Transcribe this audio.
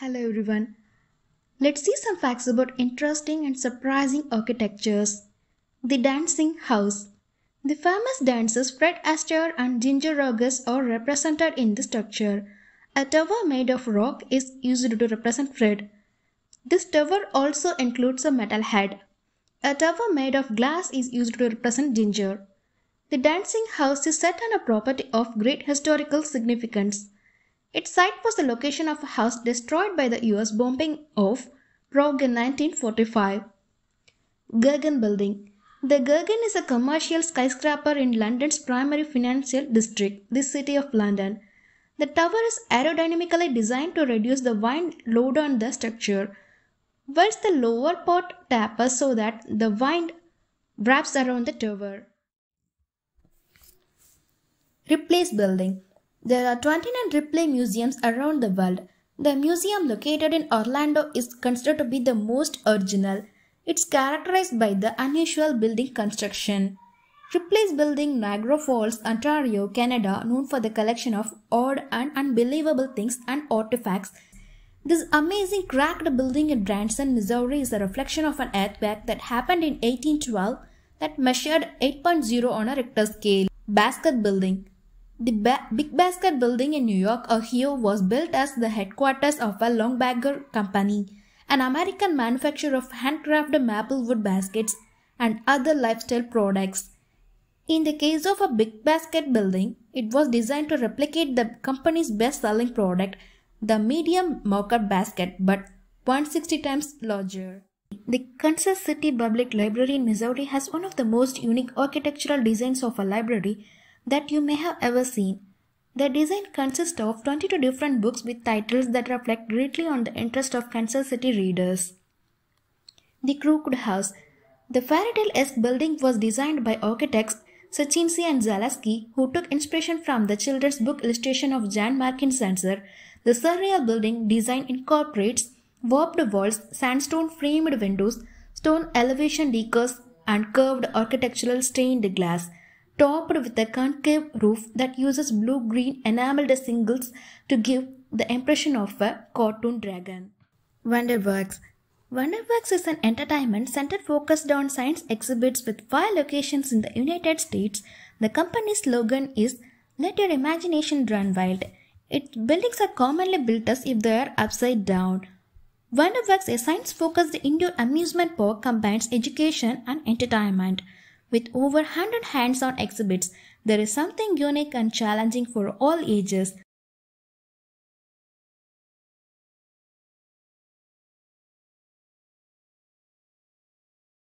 Hello everyone. Let's see some facts about interesting and surprising architectures. The Dancing House. The famous dancers Fred Astaire and Ginger Rogers are represented in the structure. A tower made of rock is used to represent Fred. This tower also includes a metal head. A tower made of glass is used to represent Ginger. The dancing house is set on a property of great historical significance. Its site was the location of a house destroyed by the US bombing of Prague in 1945. Gergen Building The Gergen is a commercial skyscraper in London's primary financial district, the City of London. The tower is aerodynamically designed to reduce the wind load on the structure, whilst the lower part tapers so that the wind wraps around the tower. Replace building. There are 29 Ripley museums around the world. The museum located in Orlando is considered to be the most original. It's characterized by the unusual building construction. Ripley's building, Niagara Falls, Ontario, Canada, known for the collection of odd and unbelievable things and artifacts. This amazing cracked building in Branson, Missouri is a reflection of an earthquake that happened in 1812 that measured 8.0 on a Richter scale. Basket Building the ba- Big Basket building in New York, Ohio was built as the headquarters of a Longbagger company, an American manufacturer of handcrafted maple wood baskets and other lifestyle products. In the case of a Big Basket building, it was designed to replicate the company's best selling product, the medium mock basket, but 160 times larger. The Kansas City Public Library in Missouri has one of the most unique architectural designs of a library that you may have ever seen. The design consists of 22 different books with titles that reflect greatly on the interest of Kansas City readers. The Crooked House The fairy tale-esque building was designed by architects Sachinsi and Zalaski, who took inspiration from the children's book illustration of Jan Markin Sanser. The surreal building design incorporates warped walls, sandstone framed windows, stone elevation decors, and curved architectural stained glass topped with a concave roof that uses blue-green enameled singles to give the impression of a cartoon dragon. Wonderworks Wonderworks is an entertainment center focused on science exhibits with five locations in the United States. The company's slogan is Let Your Imagination Run Wild. Its buildings are commonly built as if they are upside down. Wonderworks, a science focused indoor amusement park, combines education and entertainment. With over 100 hands-on exhibits, there is something unique and challenging for all ages